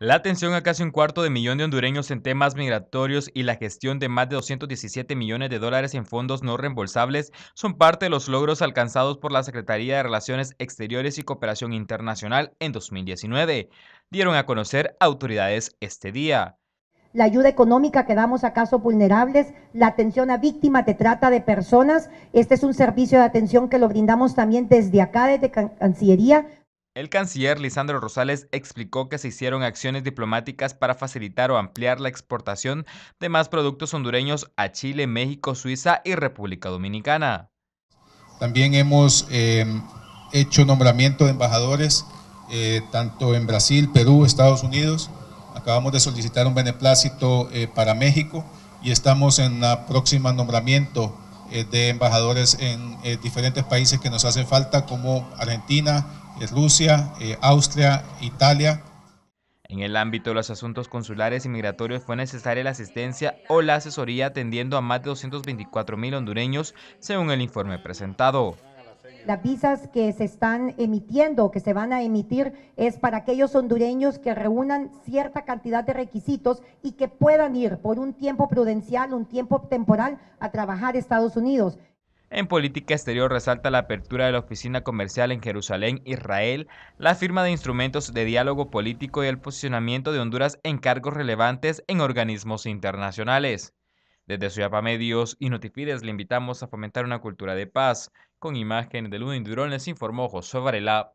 La atención a casi un cuarto de millón de hondureños en temas migratorios y la gestión de más de 217 millones de dólares en fondos no reembolsables son parte de los logros alcanzados por la Secretaría de Relaciones Exteriores y Cooperación Internacional en 2019. Dieron a conocer autoridades este día. La ayuda económica que damos a casos vulnerables, la atención a víctimas de trata de personas. Este es un servicio de atención que lo brindamos también desde acá, desde Cancillería, el canciller Lisandro Rosales explicó que se hicieron acciones diplomáticas para facilitar o ampliar la exportación de más productos hondureños a Chile, México, Suiza y República Dominicana. También hemos em, hecho nombramiento de embajadores eh, tanto en Brasil, Perú, Estados Unidos. Acabamos de solicitar un beneplácito eh, para México y estamos en la próxima nombramiento eh, de embajadores en diferentes países que nos hacen falta como Argentina, Rusia, eh, Austria, Italia. En el ámbito de los asuntos consulares y migratorios fue necesaria la asistencia o la asesoría atendiendo a más de 224 mil hondureños, según el informe presentado. Las visas que se están emitiendo que se van a emitir es para aquellos hondureños que reúnan cierta cantidad de requisitos y que puedan ir por un tiempo prudencial, un tiempo temporal a trabajar Estados Unidos. En política exterior resalta la apertura de la oficina comercial en Jerusalén, Israel, la firma de instrumentos de diálogo político y el posicionamiento de Honduras en cargos relevantes en organismos internacionales. Desde su Medios y Notifides le invitamos a fomentar una cultura de paz. Con imagen de Luna Indurón les informó José Varela